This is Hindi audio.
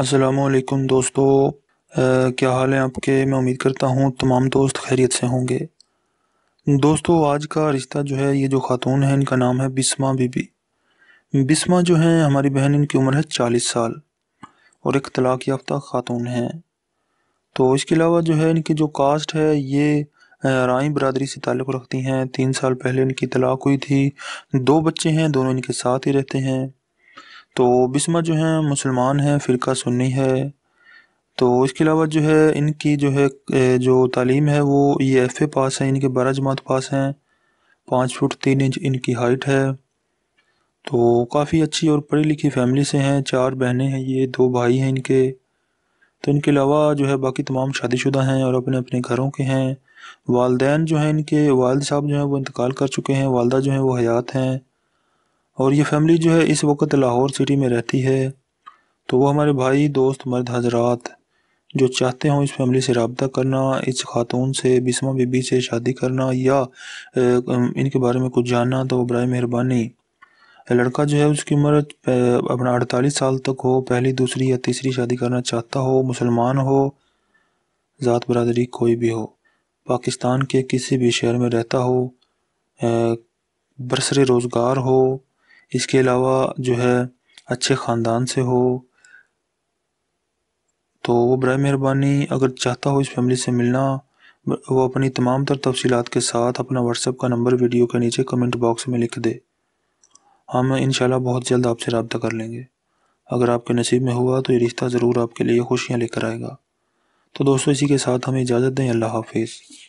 असलकुम दोस्तों आ, क्या हाल है आपके मैं उम्मीद करता हूँ तमाम दोस्त खैरियत से होंगे दोस्तों आज का रिश्ता जो है ये जो खातून है इनका नाम है बिस्मा बीबी बिस्मा जो है हमारी बहन इनकी उम्र है चालीस साल और एक तलाक याफ्ता खातून है तो इसके अलावा जो है इनकी जो कास्ट है ये राई बरदरी से ताल्लुक़ रखती हैं तीन साल पहले इनकी तलाक हुई थी दो बच्चे हैं दोनों इनके साथ ही रहते हैं तो बिस्मा जो है मुसलमान है फ़िरका सुन्नी है तो इसके अलावा जो है इनकी जो है जो तालीम है वो ये एफ़ ए पास है इनके बारह जमात पास हैं पाँच फुट तीन इंच इनकी हाइट है तो काफ़ी अच्छी और पढ़ी लिखी फैमिली से हैं चार बहनें हैं ये दो भाई हैं इनके तो इनके अलावा जो है बाकी तमाम शादीशुदा हैं और अपने अपने घरों के हैं वालदेन जो हैं इनके वालद साहब जो हैं वो इंतकाल कर चुके हैं वालदा जो हैं वो हयात हैं और ये फैमिली जो है इस वक्त लाहौर सिटी में रहती है तो वो हमारे भाई दोस्त मर्द हजरात जो चाहते हों इस फैमिली से रबता करना इस खातून से बिस्मा बीबी से शादी करना या इनके बारे में कुछ जानना तो बर मेहरबानी लड़का जो है उसकी उम्र अपना अड़तालीस साल तक हो पहली दूसरी या तीसरी शादी करना चाहता हो मुसलमान हो ज़ात बरदरी कोई भी हो पाकिस्तान के किसी भी शहर में रहता हो बरसरे रोज़गार हो इसके अलावा जो है अच्छे ख़ानदान से हो तो वो बर मेहरबानी अगर चाहता हो इस फैमिली से मिलना वो अपनी तमाम तर तफसीत के साथ अपना व्हाट्सएप का नंबर वीडियो के नीचे कमेंट बॉक्स में लिख दे हम इन बहुत जल्द आपसे रबता कर लेंगे अगर आपके नसीब में हुआ तो ये रिश्ता ज़रूर आपके लिए खुशियाँ लेकर आएगा तो दोस्तों इसी के साथ हमें इजाज़त दें अल्लाह हाफिज़